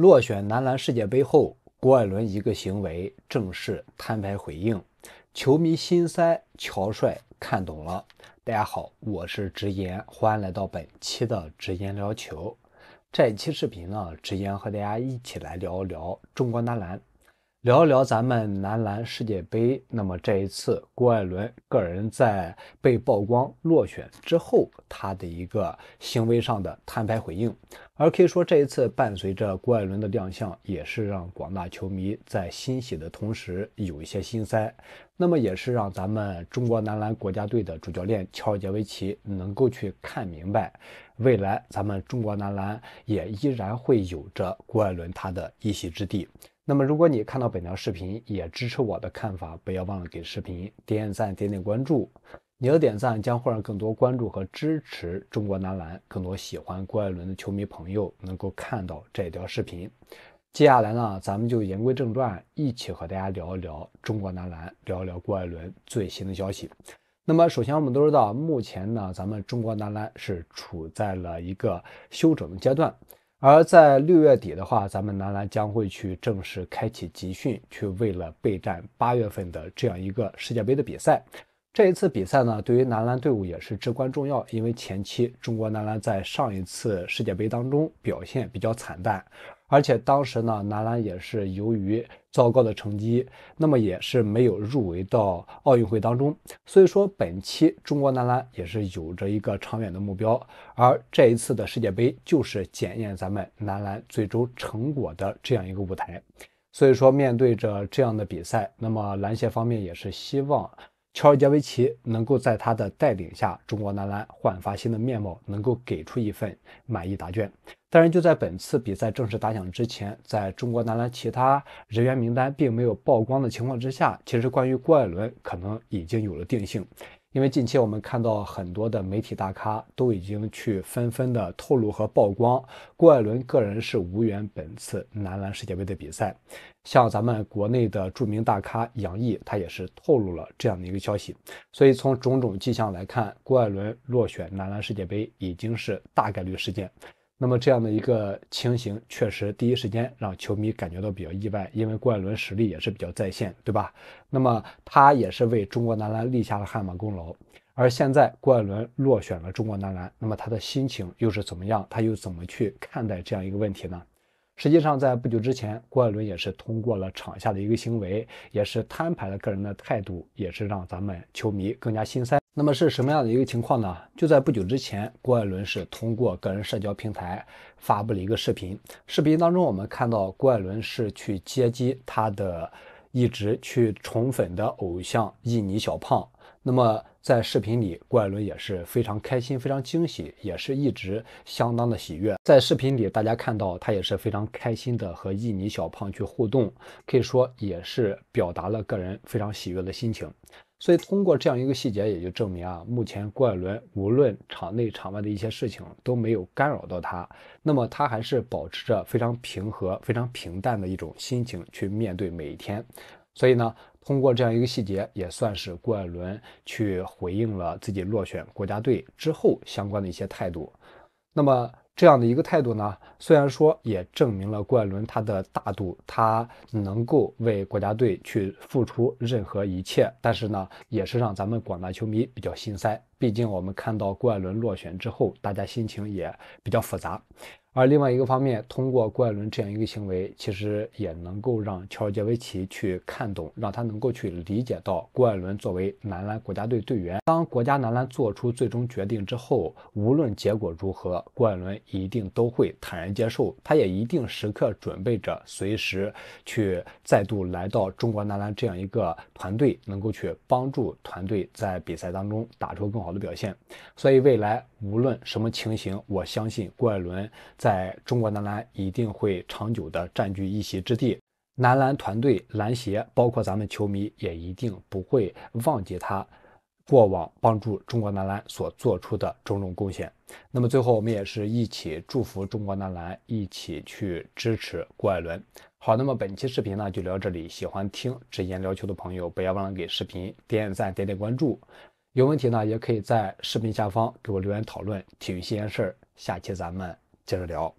落选男篮世界杯后，郭艾伦一个行为正式摊牌回应，球迷心塞，乔帅看懂了。大家好，我是直言，欢迎来到本期的直言聊球。这一期视频呢，直言和大家一起来聊一聊中国男篮。聊一聊咱们男篮世界杯，那么这一次郭艾伦个人在被曝光落选之后，他的一个行为上的摊牌回应。而可以说，这一次伴随着郭艾伦的亮相，也是让广大球迷在欣喜的同时有一些心塞。那么也是让咱们中国男篮国家队的主教练乔尔杰维奇能够去看明白，未来咱们中国男篮也依然会有着郭艾伦他的一席之地。那么，如果你看到本条视频，也支持我的看法，不要忘了给视频点点赞、点点关注。你的点赞将会让更多关注和支持中国男篮、更多喜欢郭艾伦的球迷朋友能够看到这条视频。接下来呢，咱们就言归正传，一起和大家聊一聊中国男篮，聊一聊郭艾伦最新的消息。那么，首先我们都知道，目前呢，咱们中国男篮是处在了一个休整的阶段。而在六月底的话，咱们男篮将会去正式开启集训，去为了备战八月份的这样一个世界杯的比赛。这一次比赛呢，对于男篮队伍也是至关重要，因为前期中国男篮在上一次世界杯当中表现比较惨淡。而且当时呢，男篮也是由于糟糕的成绩，那么也是没有入围到奥运会当中。所以说，本期中国男篮也是有着一个长远的目标，而这一次的世界杯就是检验咱们男篮最终成果的这样一个舞台。所以说，面对着这样的比赛，那么篮协方面也是希望乔尔杰维奇能够在他的带领下，中国男篮焕发新的面貌，能够给出一份满意答卷。但是就在本次比赛正式打响之前，在中国男篮其他人员名单并没有曝光的情况之下，其实关于郭艾伦可能已经有了定性。因为近期我们看到很多的媒体大咖都已经去纷纷的透露和曝光，郭艾伦个人是无缘本次男篮世界杯的比赛。像咱们国内的著名大咖杨毅，他也是透露了这样的一个消息。所以从种种迹象来看，郭艾伦落选男篮世界杯已经是大概率事件。那么这样的一个情形，确实第一时间让球迷感觉到比较意外，因为郭艾伦实力也是比较在线，对吧？那么他也是为中国男篮立下了汗马功劳，而现在郭艾伦落选了中国男篮，那么他的心情又是怎么样？他又怎么去看待这样一个问题呢？实际上，在不久之前，郭艾伦也是通过了场下的一个行为，也是摊牌了个人的态度，也是让咱们球迷更加心塞。那么是什么样的一个情况呢？就在不久之前，郭艾伦是通过个人社交平台发布了一个视频，视频当中我们看到郭艾伦是去接机他的一直去宠粉的偶像印尼小胖。那么在视频里，郭艾伦也是非常开心、非常惊喜，也是一直相当的喜悦。在视频里，大家看到他也是非常开心的和印尼小胖去互动，可以说也是表达了个人非常喜悦的心情。所以通过这样一个细节，也就证明啊，目前郭艾伦无论场内场外的一些事情都没有干扰到他，那么他还是保持着非常平和、非常平淡的一种心情去面对每一天。所以呢。通过这样一个细节，也算是郭艾伦去回应了自己落选国家队之后相关的一些态度。那么这样的一个态度呢，虽然说也证明了郭艾伦他的大度，他能够为国家队去付出任何一切，但是呢，也是让咱们广大球迷比较心塞。毕竟我们看到郭艾伦落选之后，大家心情也比较复杂。而另外一个方面，通过郭艾伦这样一个行为，其实也能够让乔尔杰维奇去看懂，让他能够去理解到郭艾伦作为男篮国家队队员，当国家男篮做出最终决定之后，无论结果如何，郭艾伦一定都会坦然接受，他也一定时刻准备着，随时去再度来到中国男篮这样一个团队，能够去帮助团队在比赛当中打出更好。好的表现，所以未来无论什么情形，我相信郭艾伦在中国男篮一定会长久的占据一席之地。男篮团队、篮协，包括咱们球迷也一定不会忘记他过往帮助中国男篮所做出的种种贡献。那么最后，我们也是一起祝福中国男篮，一起去支持郭艾伦。好，那么本期视频呢就聊这里。喜欢听直言聊球的朋友，不要忘了给视频点点赞、点点关注。有问题呢，也可以在视频下方给我留言讨论体育新鲜事儿。下期咱们接着聊。